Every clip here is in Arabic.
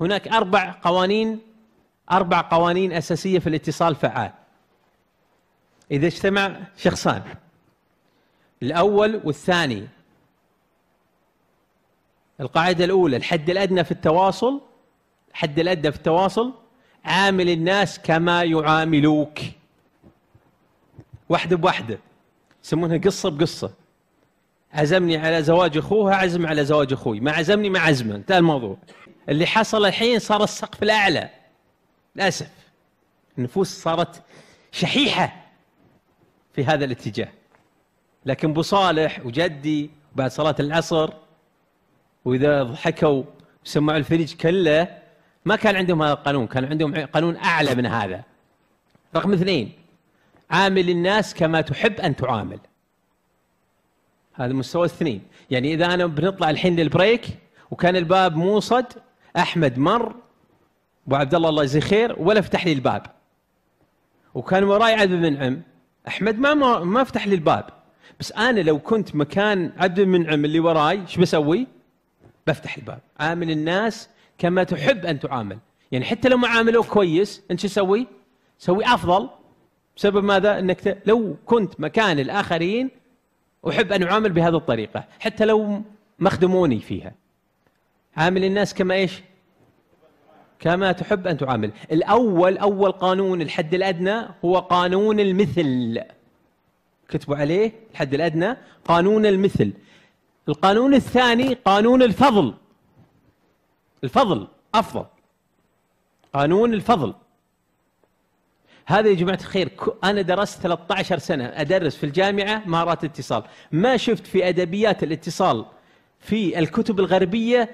هناك أربع قوانين أربع قوانين أساسية في الاتصال فعال إذا اجتمع شخصان الأول والثاني القاعدة الأولى الحد الأدنى في التواصل الحد الأدنى في التواصل عامل الناس كما يعاملوك واحدة بواحدة يسمونها قصة بقصة عزمني على زواج أخوها عزم على زواج أخوي ما عزمني ما عزمه انتهى الموضوع اللي حصل الحين صار السقف الاعلى للاسف النفوس صارت شحيحه في هذا الاتجاه لكن ابو صالح وجدي بعد صلاه العصر واذا ضحكوا وسمعوا الفريج كله ما كان عندهم هذا القانون كان عندهم قانون اعلى من هذا رقم اثنين عامل الناس كما تحب ان تعامل هذا المستوى الثاني يعني اذا انا بنطلع الحين للبريك وكان الباب موصد احمد مر ابو عبد الله الله يجزيه خير ولا فتح لي الباب وكان وراي عبد المنعم احمد ما ما فتح لي الباب بس انا لو كنت مكان عبد المنعم اللي وراي شو بسوي؟ بفتح الباب عامل الناس كما تحب ان تعامل يعني حتى لو ما عاملوك كويس انت شو تسوي؟ سوي افضل بسبب ماذا؟ انك ت... لو كنت مكان الاخرين احب ان اعامل بهذه الطريقه حتى لو ما خدموني فيها عامل الناس كما ايش كما تحب ان تعامل الاول اول قانون الحد الادنى هو قانون المثل كتبوا عليه الحد الادنى قانون المثل القانون الثاني قانون الفضل الفضل افضل قانون الفضل هذا يا جماعه الخير انا درست 13 سنه ادرس في الجامعه مهارات اتصال ما شفت في ادبيات الاتصال في الكتب الغربيه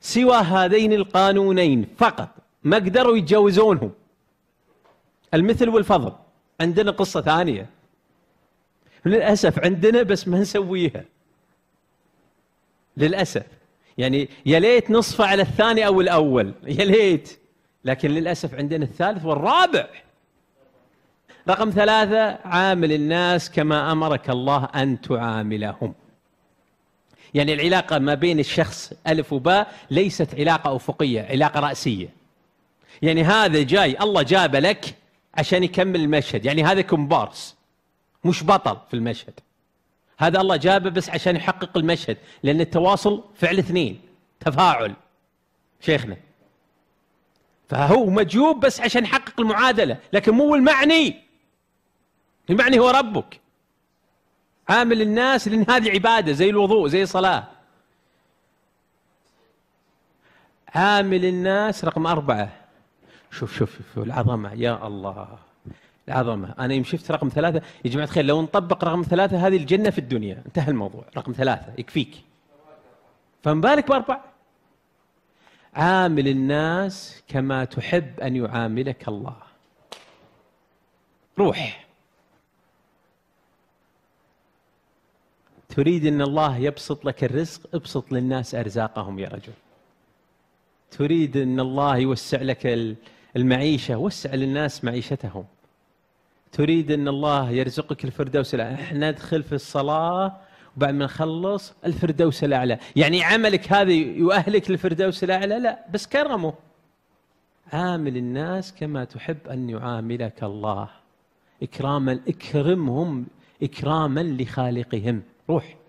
سوى هذين القانونين فقط ما قدروا يتجاوزونهم المثل والفضل عندنا قصة ثانية للأسف عندنا بس ما نسويها للأسف يعني يا ليت نصفه على الثاني أو الأول يا ليت لكن للأسف عندنا الثالث والرابع رقم ثلاثة عامل الناس كما أمرك الله أن تعاملهم يعني العلاقة ما بين الشخص ألف وباء ليست علاقة أفقية علاقة رأسية يعني هذا جاي الله جابه لك عشان يكمل المشهد يعني هذا كومبارس مش بطل في المشهد هذا الله جابه بس عشان يحقق المشهد لأن التواصل فعل اثنين تفاعل شيخنا فهو مجيوب بس عشان يحقق المعادلة لكن مو المعني المعني هو ربك عامل الناس لأن هذه عبادة زي الوضوء زي الصلاة عامل الناس رقم أربعة شوف شوف شوف العظمة يا الله العظمة أنا يوم شفت رقم ثلاثة يا جماعة الخير لو نطبق رقم ثلاثة هذه الجنة في الدنيا انتهى الموضوع رقم ثلاثة يكفيك فما بالك بأربعة عامل الناس كما تحب أن يعاملك الله روح تريد ان الله يبسط لك الرزق ابسط للناس ارزاقهم يا رجل تريد ان الله يوسع لك المعيشه وسع للناس معيشتهم تريد ان الله يرزقك الفردوس الاعلى احنا ندخل في الصلاه وبعد ما نخلص الفردوس الاعلى يعني عملك هذا يؤهلك للفردوس الاعلى لا بس كرمه عامل الناس كما تحب ان يعاملك الله اكراما اكرمهم اكراما لخالقهم روح